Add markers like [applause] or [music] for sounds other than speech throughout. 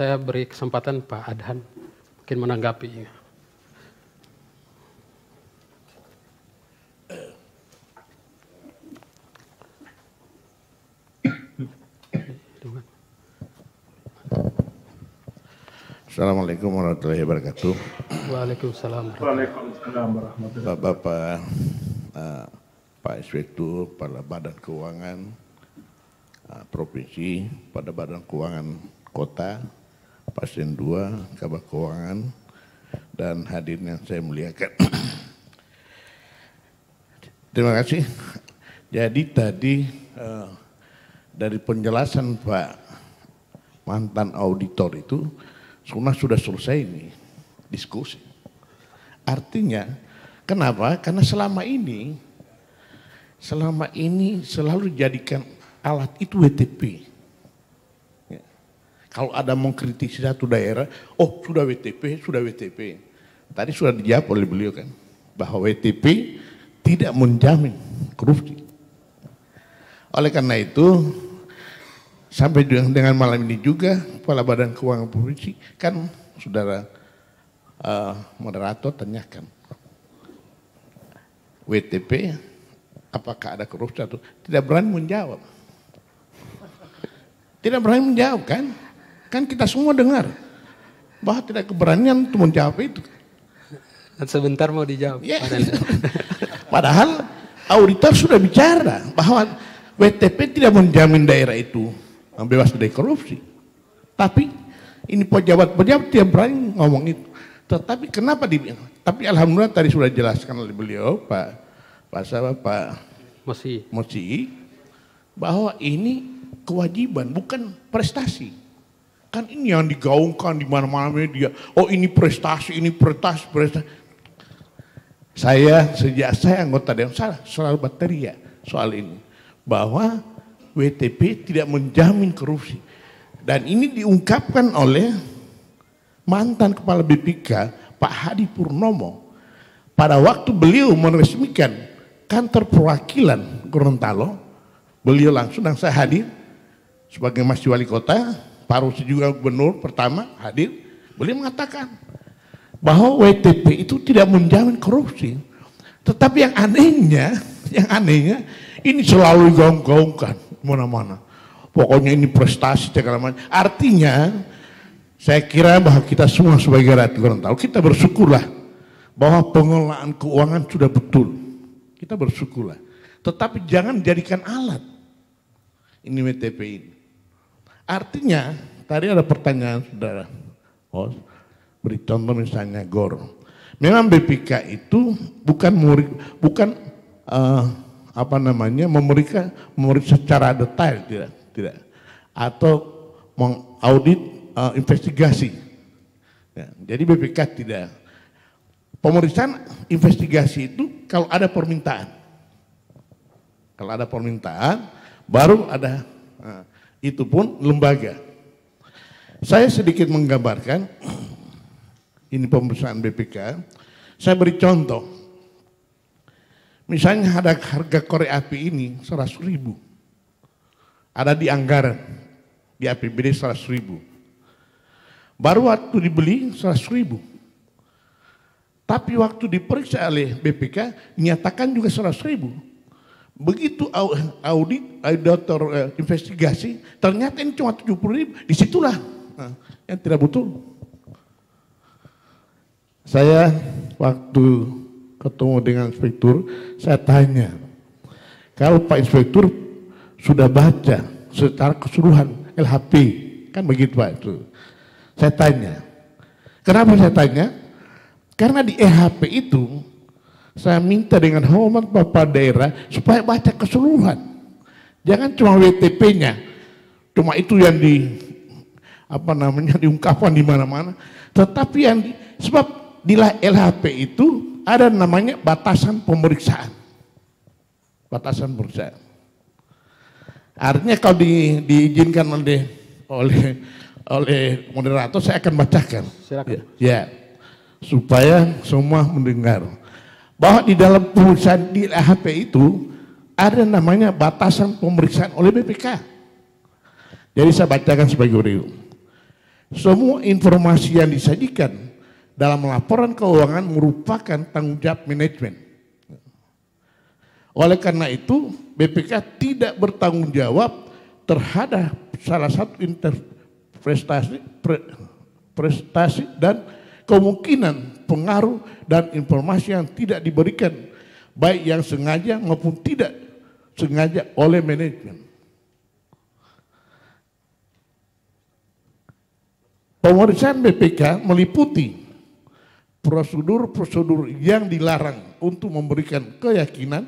saya beri kesempatan Pak Adhan mungkin menanggapi. Assalamualaikum warahmatullahi wabarakatuh. Waalaikumsalam. Waalaikumsalam warahmatullahi wabarakatuh. Bapak, eh, Pak Inspektur, pada Badan Keuangan eh, Provinsi, pada Badan Keuangan Kota, Pasien 2, kabar Keuangan, dan hadirin yang saya muliakan. [clears throat] Terima kasih. Jadi tadi uh, dari penjelasan Pak mantan auditor itu, sunnah sudah selesai ini diskusi. Artinya, kenapa? Karena selama ini, selama ini selalu jadikan alat itu WTP kalau ada mengkritisi satu daerah, oh sudah WTP, sudah WTP. Tadi sudah dijawab oleh beliau kan, bahwa WTP tidak menjamin korupsi. Oleh karena itu, sampai dengan malam ini juga Kepala Badan Keuangan Provinsi kan saudara uh, moderator tanyakan WTP apakah ada korupsi atau tidak berani menjawab. Tidak berani menjawab kan? Kan kita semua dengar bahwa tidak keberanian untuk menjawab itu. Dan sebentar mau dijawab. Yeah. Padahal auditor sudah bicara bahwa WTP tidak menjamin daerah itu bebas dari korupsi. Tapi ini pejabat-pejabat tidak berani ngomong itu. Tetapi kenapa di tapi alhamdulillah tadi sudah jelaskan oleh beliau Pak Pak Sabah, Pak Mosi. Mosi bahwa ini kewajiban bukan prestasi. Kan ini yang digaungkan di mana-mana media. Oh ini prestasi, ini prestasi, prestasi. Saya sejak saya anggota dewan salah selalu bateria soal ini bahwa WTP tidak menjamin korupsi dan ini diungkapkan oleh mantan kepala BPK Pak Hadi Purnomo pada waktu beliau meresmikan kantor perwakilan Gorontalo beliau langsung dan saya hadir sebagai masih wali kota Paruh juga gubernur pertama hadir, beliau mengatakan bahwa WTP itu tidak menjamin korupsi. Tetapi yang anehnya, [laughs] yang anehnya ini selalu gaung-gaungkan mana-mana. Pokoknya ini prestasi segala macam. Artinya saya kira bahwa kita semua sebagai rakyat Gorontalo kita bersyukurlah bahwa pengelolaan keuangan sudah betul. Kita bersyukurlah. Tetapi jangan jadikan alat ini WTP ini. Artinya, tadi ada pertanyaan saudara. Oh, beri contoh misalnya GOR. Memang BPK itu bukan murid, bukan uh, apa namanya memeriksa murid secara detail tidak tidak atau mengaudit uh, investigasi. Ya, jadi BPK tidak pemeriksaan investigasi itu kalau ada permintaan, kalau ada permintaan baru ada. Uh, itu pun lembaga. Saya sedikit menggambarkan, ini pemeriksaan BPK, saya beri contoh. Misalnya ada harga korek api ini 100 ribu. Ada di anggaran, di APBD 100 ribu. Baru waktu dibeli 100 ribu. Tapi waktu diperiksa oleh BPK, nyatakan juga 100 ribu. Begitu audit, auditor eh, eh, investigasi, ternyata ini cuma 70 ribu, disitulah nah, yang tidak butuh. Saya waktu ketemu dengan inspektur, saya tanya, kalau Pak Inspektur sudah baca secara keseluruhan LHP, kan begitu Pak itu. Saya tanya, kenapa saya tanya? Karena di LHP itu saya minta dengan hormat Bapak daerah supaya baca keseluruhan. Jangan cuma WTP-nya. Cuma itu yang di apa namanya diungkapkan di mana-mana. Tetapi yang di, sebab di LHP itu ada namanya batasan pemeriksaan. Batasan pemeriksaan. Artinya kalau di, diizinkan oleh oleh oleh moderator saya akan bacakan. Silakan. Ya, ya. Supaya semua mendengar bahwa di dalam tulisan di LHP itu ada namanya batasan pemeriksaan oleh BPK. Jadi saya bacakan sebagai berikut. Semua informasi yang disajikan dalam laporan keuangan merupakan tanggung jawab manajemen. Oleh karena itu, BPK tidak bertanggung jawab terhadap salah satu interpretasi prestasi dan kemungkinan pengaruh dan informasi yang tidak diberikan baik yang sengaja maupun tidak sengaja oleh manajemen. Pemeriksaan BPK meliputi prosedur-prosedur yang dilarang untuk memberikan keyakinan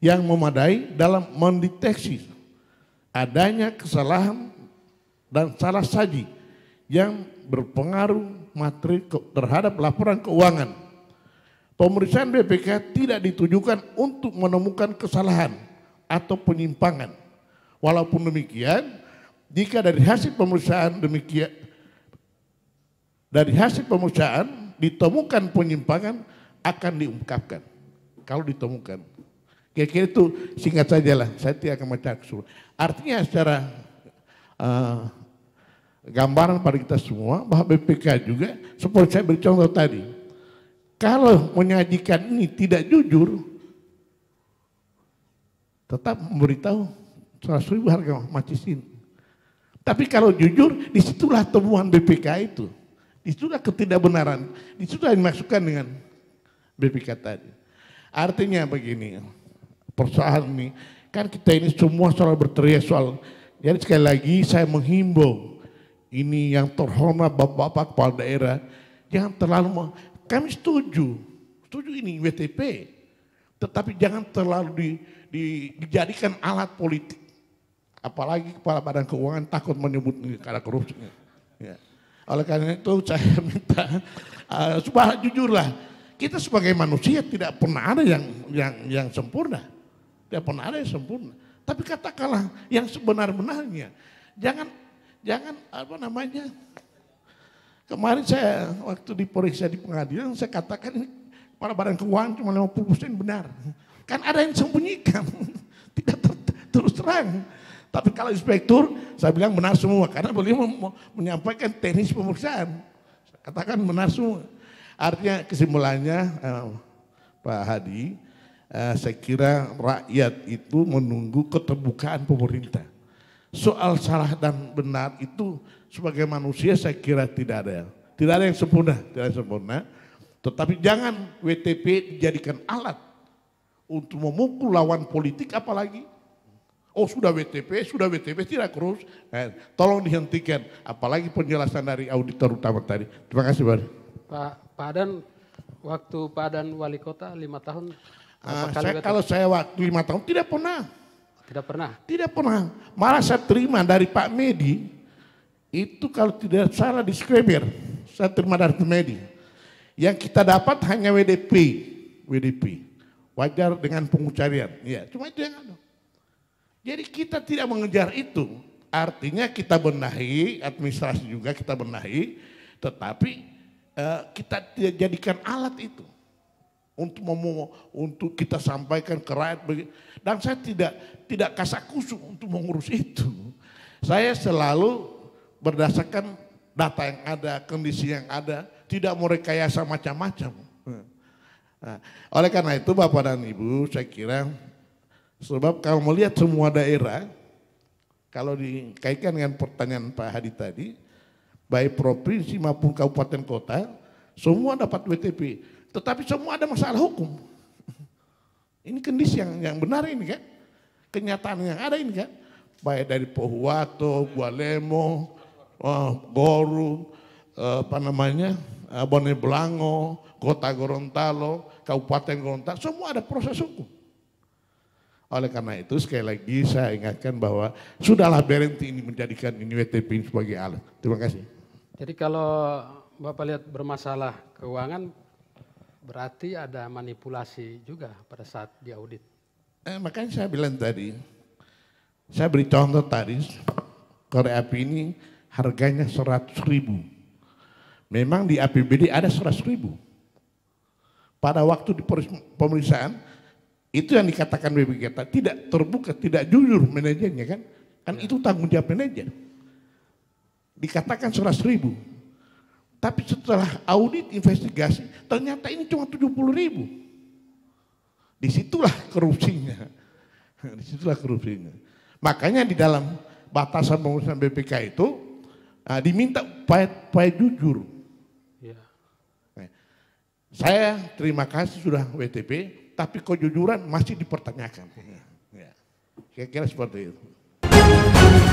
yang memadai dalam mendeteksi adanya kesalahan dan salah saji yang berpengaruh materi terhadap laporan keuangan. Pemeriksaan BPK tidak ditujukan untuk menemukan kesalahan atau penyimpangan. Walaupun demikian, jika dari hasil pemeriksaan demikian dari hasil pemeriksaan ditemukan penyimpangan akan diungkapkan kalau ditemukan. Kira-kira itu singkat saja lah, saya tidak akan baca Artinya secara uh, gambaran pada kita semua bahwa BPK juga seperti saya beri contoh tadi. Kalau menyajikan ini tidak jujur, tetap memberitahu seratus ribu harga macisin. Tapi kalau jujur, disitulah temuan BPK itu. Disitulah ketidakbenaran, disitulah dimaksudkan dengan BPK tadi. Artinya begini, persoalan ini, kan kita ini semua soal berteriak soal, jadi sekali lagi saya menghimbau ini yang terhormat Bapak-Bapak kepala daerah, jangan terlalu, kami setuju, setuju ini WTP, tetapi jangan terlalu di, di, dijadikan alat politik. Apalagi kepala badan keuangan takut menyebut karena korupsi. Ya. Oleh karena itu saya [laughs] minta, uh, supaya jujurlah, kita sebagai manusia tidak pernah ada yang yang yang sempurna. Tidak pernah ada yang sempurna. Tapi katakanlah yang sebenar-benarnya. Jangan Jangan apa namanya. Kemarin saya waktu diperiksa di pengadilan saya katakan ini para barang keuangan cuma 50% benar. Kan ada yang sembunyikan. [laughs] Tidak ter terus terang. Tapi kalau inspektur, saya bilang benar semua. Karena beliau menyampaikan teknis pemeriksaan. Saya katakan benar semua. Artinya kesimpulannya, eh, Pak Hadi, eh, saya kira rakyat itu menunggu keterbukaan pemerintah soal salah dan benar itu sebagai manusia saya kira tidak ada. Tidak ada yang sempurna, tidak ada yang sempurna. Tetapi jangan WTP dijadikan alat untuk memukul lawan politik apalagi. Oh sudah WTP, sudah WTP tidak kurus. Eh, tolong dihentikan. Apalagi penjelasan dari auditor utama tadi. Terima kasih Pak. Pak, Pak Adan, waktu Pak Adan wali kota lima tahun. Uh, saya, kalau saya waktu lima tahun tidak pernah. Tidak pernah. Tidak pernah. Malah saya terima dari Pak Medi itu kalau tidak salah disclaimer. Saya terima dari Pak Medi. Yang kita dapat hanya WDP. WDP. Wajar dengan pengucarian. Ya, cuma itu yang ada. Jadi kita tidak mengejar itu. Artinya kita benahi, administrasi juga kita benahi, tetapi eh, kita tidak jadikan alat itu untuk memu untuk kita sampaikan ke rakyat dan saya tidak tidak kasak kusuk untuk mengurus itu saya selalu berdasarkan data yang ada kondisi yang ada tidak mau rekayasa macam-macam nah, oleh karena itu bapak dan ibu saya kira sebab kalau melihat semua daerah kalau dikaitkan dengan pertanyaan Pak Hadi tadi baik provinsi maupun kabupaten kota semua dapat WTP tetapi semua ada masalah hukum. Ini kondisi yang, yang benar ini kan. Kenyataan yang ada ini kan. Baik dari Pohuwato, Gualemo, oh, Goru, eh, apa namanya, eh, Bone Blango, Kota Gorontalo, Kabupaten Gorontalo, semua ada proses hukum. Oleh karena itu sekali lagi saya ingatkan bahwa sudahlah berhenti ini menjadikan ini WTP sebagai alat. Terima kasih. Jadi kalau Bapak lihat bermasalah keuangan, Berarti ada manipulasi juga pada saat diaudit. Eh, makanya saya bilang tadi, saya beri contoh tadi, korek api ini harganya 100 ribu. Memang di APBD ada 100 ribu. Pada waktu di pemeriksaan, itu yang dikatakan BPKT, tidak terbuka, tidak jujur manajernya kan. Kan ya. itu tanggung jawab manajer. Dikatakan 100 ribu, tapi setelah audit investigasi, ternyata ini cuma 70 ribu. Disitulah korupsinya. [laughs] Disitulah korupsinya. Makanya di dalam batasan pengurusan BPK itu ah, iya. nah, diminta upaya-upaya jujur. Ya. saya terima kasih sudah WTP, tapi kejujuran masih dipertanyakan. [laughs] Ya. Kira-kira seperti itu.